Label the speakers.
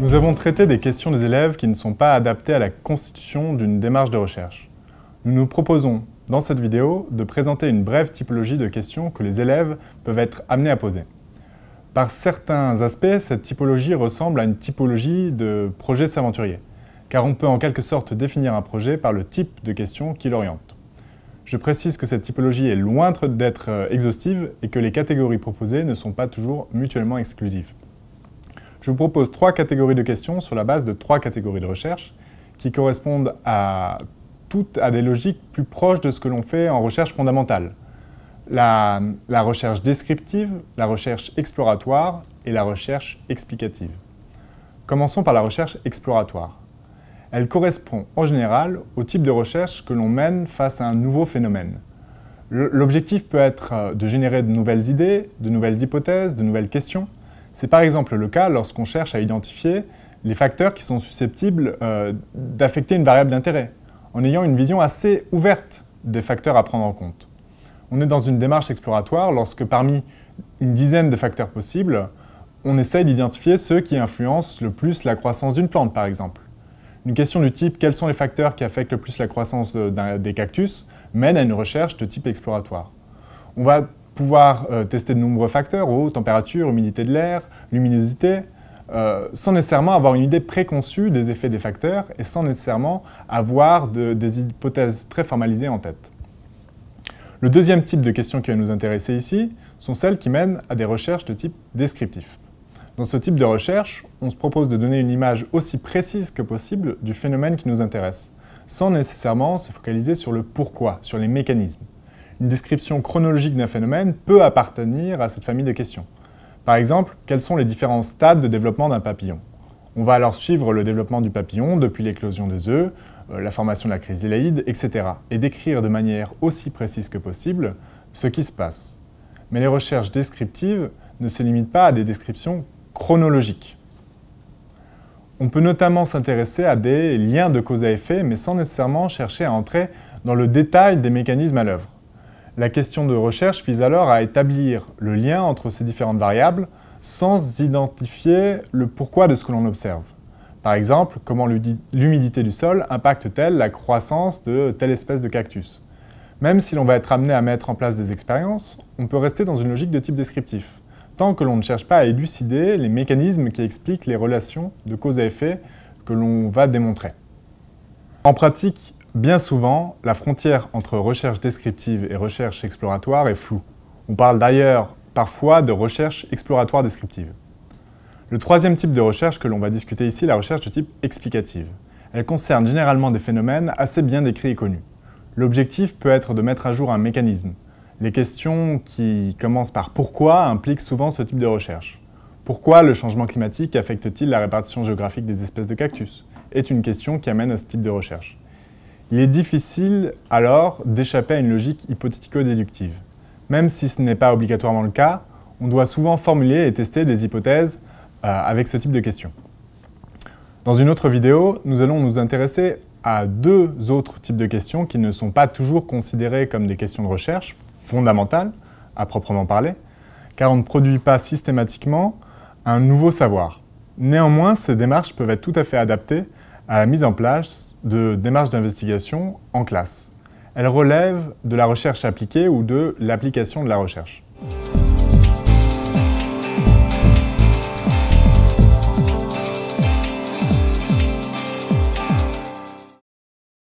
Speaker 1: Nous avons traité des questions des élèves qui ne sont pas adaptées à la constitution d'une démarche de recherche. Nous nous proposons, dans cette vidéo, de présenter une brève typologie de questions que les élèves peuvent être amenés à poser. Par certains aspects, cette typologie ressemble à une typologie de projet s'aventurier, car on peut en quelque sorte définir un projet par le type de questions qui l'orientent. Je précise que cette typologie est loin d'être exhaustive et que les catégories proposées ne sont pas toujours mutuellement exclusives je vous propose trois catégories de questions sur la base de trois catégories de recherche qui correspondent à toutes à des logiques plus proches de ce que l'on fait en recherche fondamentale. La, la, recherche descriptive, la recherche exploratoire et la recherche explicative. Commençons par la recherche exploratoire. Elle correspond en général au type de recherche que l'on mène face à un nouveau phénomène. L'objectif peut être de générer de nouvelles idées, de nouvelles hypothèses, de nouvelles questions, c'est par exemple le cas lorsqu'on cherche à identifier les facteurs qui sont susceptibles euh, d'affecter une variable d'intérêt, en ayant une vision assez ouverte des facteurs à prendre en compte. On est dans une démarche exploratoire lorsque parmi une dizaine de facteurs possibles, on essaye d'identifier ceux qui influencent le plus la croissance d'une plante, par exemple. Une question du type « quels sont les facteurs qui affectent le plus la croissance des cactus ?» mène à une recherche de type exploratoire. On va pouvoir euh, tester de nombreux facteurs, eau, température, humidité de l'air, luminosité, euh, sans nécessairement avoir une idée préconçue des effets des facteurs et sans nécessairement avoir des hypothèses très formalisées en tête. Le deuxième type de questions qui va nous intéresser ici sont celles qui mènent à des recherches de type descriptif. Dans ce type de recherche, on se propose de donner une image aussi précise que possible du phénomène qui nous intéresse, sans nécessairement se focaliser sur le pourquoi, sur les mécanismes une description chronologique d'un phénomène peut appartenir à cette famille de questions. Par exemple, quels sont les différents stades de développement d'un papillon On va alors suivre le développement du papillon depuis l'éclosion des œufs, euh, la formation de la chrysélaïde, etc. et décrire de manière aussi précise que possible ce qui se passe. Mais les recherches descriptives ne se limitent pas à des descriptions chronologiques. On peut notamment s'intéresser à des liens de cause à effet, mais sans nécessairement chercher à entrer dans le détail des mécanismes à l'œuvre. La question de recherche vise alors à établir le lien entre ces différentes variables sans identifier le pourquoi de ce que l'on observe. Par exemple, comment l'humidité du sol impacte-t-elle la croissance de telle espèce de cactus Même si l'on va être amené à mettre en place des expériences, on peut rester dans une logique de type descriptif, tant que l'on ne cherche pas à élucider les mécanismes qui expliquent les relations de cause à effet que l'on va démontrer. En pratique, Bien souvent, la frontière entre recherche descriptive et recherche exploratoire est floue. On parle d'ailleurs parfois de recherche exploratoire descriptive. Le troisième type de recherche que l'on va discuter ici est la recherche de type explicative. Elle concerne généralement des phénomènes assez bien décrits et connus. L'objectif peut être de mettre à jour un mécanisme. Les questions qui commencent par pourquoi impliquent souvent ce type de recherche. Pourquoi le changement climatique affecte-t-il la répartition géographique des espèces de cactus est une question qui amène à ce type de recherche. Il est difficile alors d'échapper à une logique hypothético-déductive. Même si ce n'est pas obligatoirement le cas, on doit souvent formuler et tester des hypothèses euh, avec ce type de questions. Dans une autre vidéo, nous allons nous intéresser à deux autres types de questions qui ne sont pas toujours considérées comme des questions de recherche fondamentales, à proprement parler, car on ne produit pas systématiquement un nouveau savoir. Néanmoins, ces démarches peuvent être tout à fait adaptées à la mise en place de démarches d'investigation en classe. Elle relève de la recherche appliquée ou de l'application de la recherche.